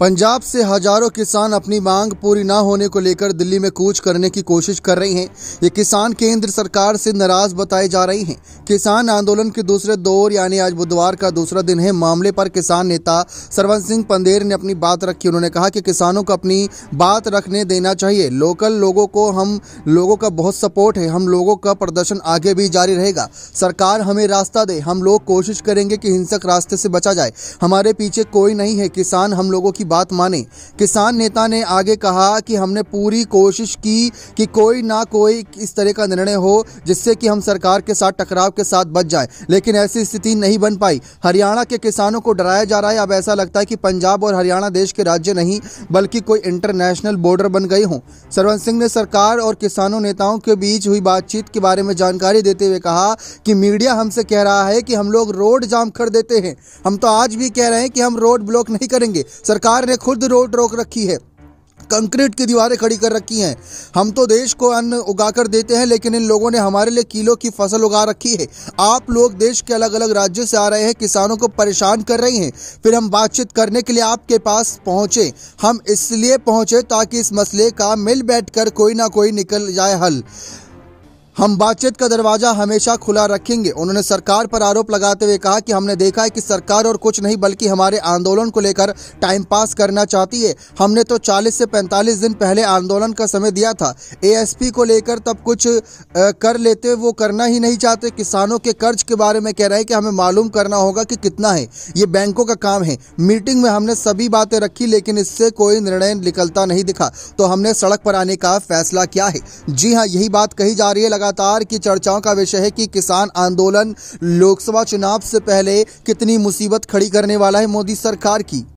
पंजाब से हजारों किसान अपनी मांग पूरी न होने को लेकर दिल्ली में कूच करने की कोशिश कर रहे हैं ये किसान केंद्र सरकार से नाराज बताए जा रहे हैं किसान आंदोलन के दूसरे दौर यानी आज बुधवार का दूसरा दिन है मामले पर किसान नेता सरवन सिंह पंदेर ने अपनी बात रखी उन्होंने कहा कि किसानों को अपनी बात रखने देना चाहिए लोकल लोगों को हम लोगों का बहुत सपोर्ट है हम लोगों का प्रदर्शन आगे भी जारी रहेगा सरकार हमें रास्ता दे हम लोग कोशिश करेंगे कि हिंसक रास्ते से बचा जाए हमारे पीछे कोई नहीं है किसान हम लोगों की की बात माने किसान नेता ने आगे कहा कि हमने पूरी कोशिश की कि कोई ना कोई इस तरह का निर्णय हो जिससे कि हम सरकार के साथ टकराव के साथ बच जाए लेकिन ऐसी स्थिति नहीं बन पाई हरियाणा के किसानों को डराया जा रहा है अब ऐसा लगता है कि पंजाब और हरियाणा देश के राज्य नहीं बल्कि कोई इंटरनेशनल बॉर्डर बन गए हों सरवंत सिंह ने सरकार और किसानों नेताओं के बीच हुई बातचीत के बारे में जानकारी देते हुए कहा कि मीडिया हमसे कह रहा है कि हम लोग रोड जाम कर देते हैं हम तो आज भी कह रहे हैं कि हम रोड ब्लॉक नहीं करेंगे सरकार सरकार ने खुद रोड रोक रखी है कंक्रीट की दीवारें खड़ी कर रखी हैं हम तो देश को अन्न उगा कर देते हैं लेकिन इन लोगों ने हमारे लिए किलो की फसल उगा रखी है आप लोग देश के अलग अलग राज्यों से आ रहे हैं किसानों को परेशान कर रहे हैं फिर हम बातचीत करने के लिए आपके पास पहुंचे हम इसलिए पहुंचे ताकि इस मसले का मिल बैठकर कोई ना कोई निकल जाए हल हम बातचीत का दरवाजा हमेशा खुला रखेंगे उन्होंने सरकार पर आरोप लगाते हुए कहा कि हमने देखा है कि सरकार और कुछ नहीं बल्कि हमारे आंदोलन को लेकर टाइम पास करना चाहती है हमने तो 40 से 45 दिन पहले आंदोलन का समय दिया था एएसपी को लेकर तब कुछ कर लेते वो करना ही नहीं चाहते किसानों के कर्ज के बारे में कह रहे हैं कि हमें मालूम करना होगा कि कितना है ये बैंकों का काम है मीटिंग में हमने सभी बातें रखी लेकिन इससे कोई निर्णय निकलता नहीं दिखा तो हमने सड़क पर आने का फैसला किया है जी हाँ यही बात कही जा रही है लगा लगातार की चर्चाओं का विषय है कि किसान आंदोलन लोकसभा चुनाव से पहले कितनी मुसीबत खड़ी करने वाला है मोदी सरकार की